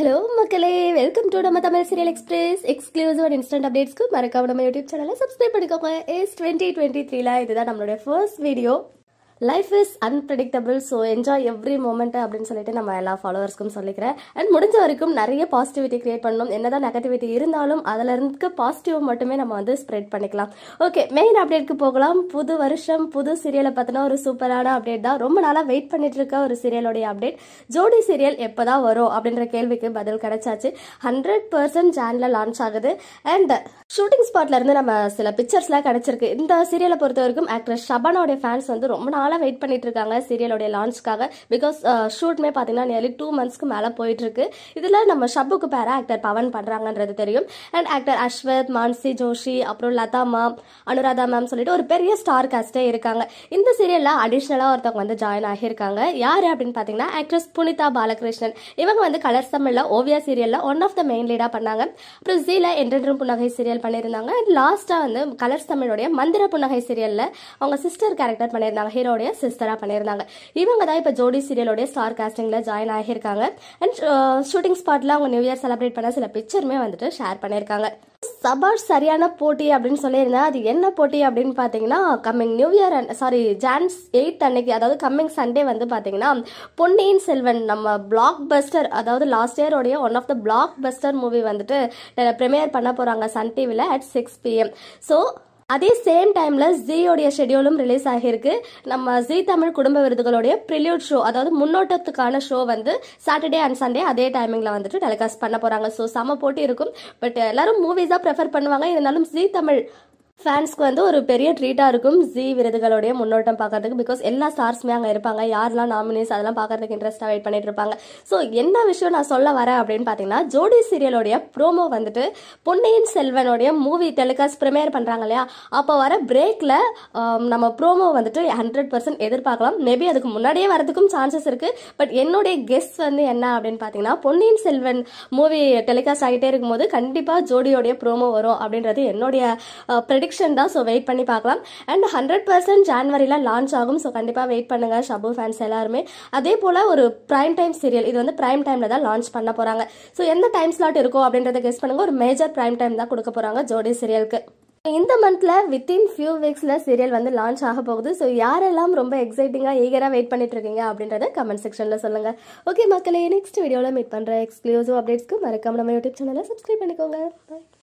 hello மக்களே welcome to நம்ம Tamil serial express exclusive and instant அப்டேட்ஸ்க்கு மறக்காம நம்ம யூடியூப் சேனலை சப்ஸ்கிரைப் பண்ணிக்கோங்க எஸ் டுவெண்ட்டி டுவெண்ட்டி த்ரீல இதுதான் நம்மளோட first video life is unpredictable so enjoy every moment அப்படின்னு சொல்லிட்டு நம்ம எல்லா ஃபாலோவர்ஸ்க்கும் சொல்லிக்கிறேன் அண்ட் முடிஞ்ச வரைக்கும் நிறைய பாசிட்டிவிட்டி கிரியேட் பண்ணணும் என்னதான் நெகட்டிவிட்டி இருந்தாலும் அதில் இருக்க பாசிட்டிவ் மட்டுமே நம்ம வந்து ஸ்ப்ரெட் பண்ணிக்கலாம் ஓகே மெயின் அப்டேட்க்கு போகலாம் புது வருஷம் புது சீரியலை பார்த்தினா ஒரு சூப்பரான அப்டேட் தான் ரொம்ப நாளாக வெயிட் பண்ணிட்டு இருக்க ஒரு சீரியலோடைய அப்டேட் ஜோடி சீரியல் எப்போ தான் வரும் அப்படின்ற கேள்விக்கு பதில் கிடைச்சாச்சு ஹண்ட்ரட் பர்சன்ட் ஜானில் லான்ச் ஆகுது அண்ட் ஷூட்டிங் ஸ்பாட்ல இருந்து நம்ம சில பிக்சர்ஸ்லாம் கிடைச்சிருக்கு இந்த சீரியலை பொறுத்த வரைக்கும் ஆக்ட்ரஸ் ஷபானோடைய ஃபேன்ஸ் வந்து ரொம்ப நாள் நாளாக வெயிட் பண்ணிட்டு இருக்காங்க சீரியலோடைய லான்ச்க்காக பிகாஸ் ஷூட்மே uh, பார்த்தீங்கன்னா நியர்லி டூ மந்த்ஸ்க்கு மேலே போயிட்டு இருக்கு இதில் நம்ம ஷப்புக்கு பேர ஆக்டர் பவன் பண்ணுறாங்கன்றது தெரியும் அண்ட் ஆக்டர் அஸ்வத் மான்சி ஜோஷி அப்புறம் லதா மேம் அனுராதா மேம் சொல்லிட்டு ஒரு பெரிய ஸ்டார் காஸ்டே இருக்காங்க இந்த சீரியலில் அடிஷ்னலாக ஒருத்தவங்க வந்து ஜாயின் ஆகியிருக்காங்க யார் அப்படின்னு பார்த்தீங்கன்னா ஆக்ட்ரஸ் புனிதா பாலகிருஷ்ணன் இவங்க வந்து கலர்ஸ் தமிழில் ஓவியா சீரியலில் ஒன் ஆஃப் த மெயின் லீடாக பண்ணாங்க அப்புறம் ஜீல என்ற புன்னகை சீரியல் பண்ணியிருந்தாங்க அண்ட் லாஸ்ட்டாக வந்து கலர்ஸ் தமிழுடைய மந்திர புன்னகை சீரியலில் அவங்க சிஸ்டர் கேரக்டர் பண்ணியிருந்தாங்க ஹீரோ விஜயோடைய சிஸ்டரா பண்ணியிருந்தாங்க இவங்க தான் இப்போ ஜோடி சீரியலோடைய ஸ்டார் காஸ்டிங்ல ஜாயின் ஆகியிருக்காங்க அண்ட் ஷூட்டிங் ஸ்பாட்ல அவங்க நியூ இயர் செலிப்ரேட் பண்ண சில பிக்சருமே வந்துட்டு ஷேர் பண்ணியிருக்காங்க சபாஷ் சரியான போட்டி அப்படின்னு சொல்லியிருந்தேன் அது என்ன போட்டி அப்படின்னு பார்த்தீங்கன்னா கம்மிங் நியூ இயர் சாரி ஜான்ஸ் எயிட் அன்னைக்கு அதாவது கம்மிங் சண்டே வந்து பார்த்தீங்கன்னா பொன்னியின் செல்வன் நம்ம பிளாக் பஸ்டர் அதாவது லாஸ்ட் இயரோடைய one of the blockbuster movie வந்துட்டு ப்ரிமியர் பண்ண போகிறாங்க சன் டிவியில் அட் சிக்ஸ் பிஎம் ஸோ அதே சேம் டைமில் ஜீயோடைய ஷெடியூலும் ரிலீஸ் ஆகியிருக்கு நம்ம ஜீ தமிழ் குடும்ப விருதுகளுடைய ப்ரிலியூட் ஷோ அதாவது முன்னோட்டத்துக்கான ஷோ வந்து சாட்டர்டே அண்ட் சண்டே அதே டைமிங்கில் வந்துட்டு டெலிகாஸ்ட் பண்ண போகிறாங்க ஸோ செம போட்டி இருக்கும் பட் எல்லாரும் மூவிஸாக ப்ரிஃபர் பண்ணுவாங்க இருந்தாலும் ஜீ தமிழ் ஃபேன்ஸ்க்கு வந்து ஒரு பெரிய ட்ரீட்டாக இருக்கும் ஜி விருதுகளுடைய முன்னோட்டம் பார்க்கறதுக்கு பிகாஸ் எல்லா ஸ்டார்ஸுமே அங்கே இருப்பாங்க யாரெல்லாம் நாமினேஸ் அதெல்லாம் பார்க்கறதுக்கு இன்ட்ரெஸ்ட்டாக வெயிட் பண்ணிட்டு இருப்பாங்க ஸோ என்ன விஷயம் நான் சொல்ல வரேன் அப்படின்னு பார்த்தீங்கன்னா ஜோடி சீரியலோடைய ப்ரோமோ வந்துட்டு பொன்னியின் செல்வனுடைய மூவி டெலிகாஸ்ட் ப்ரிமேர் பண்ணுறாங்க இல்லையா அப்போ வர பிரேக்கில் நம்ம ப்ரோமோ வந்துட்டு ஹண்ட்ரட் பர்சன்ட் எதிர்பார்க்கலாம் மேபி அதுக்கு முன்னாடியே வரதுக்கும் சான்சஸ் இருக்குது பட் என்னுடைய கெஸ்ட் வந்து என்ன அப்படின்னு பார்த்தீங்கன்னா பொன்னியின் செல்வன் மூவி டெலிகாஸ்ட் ஆகிட்டே இருக்கும்போது கண்டிப்பாக ஜோடியோடைய ப்ரோமோ வரும் அப்படின்றது என்னுடைய ப்ரெடிக் ப்ரிடிக்ஷன் தான் ஸோ வெயிட் பண்ணி பார்க்கலாம் அண்ட் ஹண்ட்ரட் பர்சன்ட் ஜான்வரியில் லான்ச் ஆகும் ஸோ கண்டிப்பாக வெயிட் பண்ணுங்கள் ஷபு ஃபேன்ஸ் எல்லாருமே அதே போல் ஒரு ப்ரைம் டைம் சீரியல் இது வந்து ப்ரைம் டைமில் தான் லான்ச் பண்ண போகிறாங்க ஸோ எந்த டைம் ஸ்லாட் இருக்கும் அப்படின்றத கெஸ்ட் பண்ணுங்கள் ஒரு மேஜர் ப்ரைம் டைம் தான் கொடுக்க போகிறாங்க ஜோடி சீரியலுக்கு இந்த மந்த்ல வித்தின் ஃபியூ வீக்ஸ்ல சீரியல் வந்து லான்ச் ஆக போகுது ஸோ யாரெல்லாம் ரொம்ப எக்ஸைட்டிங்காக ஈகராக வெயிட் பண்ணிட்டு இருக்கீங்க அப்படின்றத கமெண்ட் செக்ஷன்ல சொல்லுங்க ஓகே மக்களே நெக்ஸ்ட் வீடியோவில் மீட் பண்ணுற எக்ஸ்க்ளூசிவ் அப்டேட்ஸ்க்கு மறக்காம நம்ம யூடியூப் சேனலை சப்ஸ்கிரைப் பண்ணிக்கோங்க